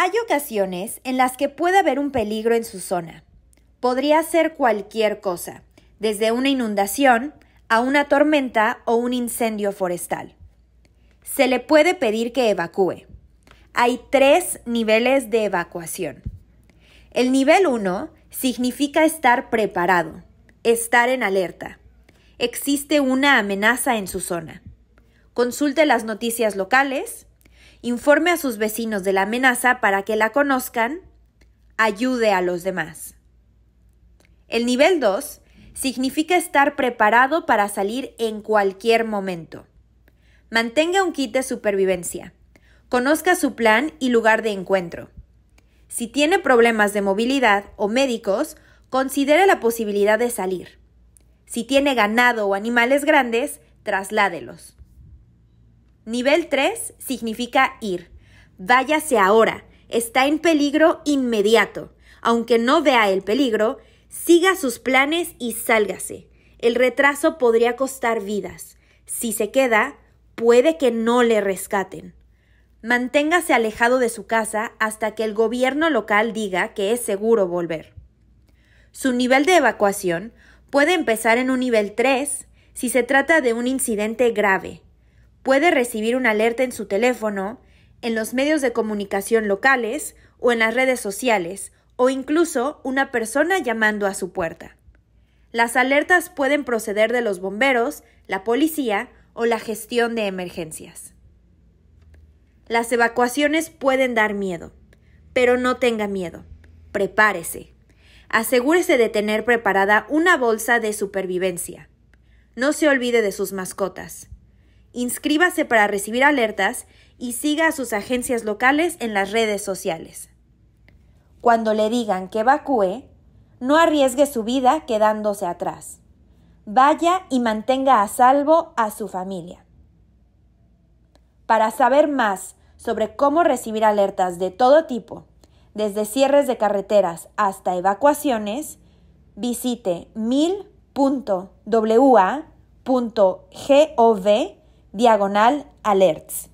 Hay ocasiones en las que puede haber un peligro en su zona. Podría ser cualquier cosa, desde una inundación a una tormenta o un incendio forestal. Se le puede pedir que evacúe. Hay tres niveles de evacuación. El nivel 1 significa estar preparado, estar en alerta. Existe una amenaza en su zona. Consulte las noticias locales, informe a sus vecinos de la amenaza para que la conozcan, ayude a los demás. El nivel 2 significa estar preparado para salir en cualquier momento. Mantenga un kit de supervivencia. Conozca su plan y lugar de encuentro. Si tiene problemas de movilidad o médicos, considere la posibilidad de salir. Si tiene ganado o animales grandes, trasládelos. Nivel 3 significa ir. Váyase ahora. Está en peligro inmediato. Aunque no vea el peligro, siga sus planes y sálgase. El retraso podría costar vidas. Si se queda, puede que no le rescaten. Manténgase alejado de su casa hasta que el gobierno local diga que es seguro volver. Su nivel de evacuación puede empezar en un nivel 3 si se trata de un incidente grave, puede recibir una alerta en su teléfono, en los medios de comunicación locales o en las redes sociales, o incluso una persona llamando a su puerta. Las alertas pueden proceder de los bomberos, la policía o la gestión de emergencias. Las evacuaciones pueden dar miedo, pero no tenga miedo. Prepárese. Asegúrese de tener preparada una bolsa de supervivencia. No se olvide de sus mascotas inscríbase para recibir alertas y siga a sus agencias locales en las redes sociales. Cuando le digan que evacúe, no arriesgue su vida quedándose atrás. Vaya y mantenga a salvo a su familia. Para saber más sobre cómo recibir alertas de todo tipo, desde cierres de carreteras hasta evacuaciones, visite mil.wa.gov diagonal alerts.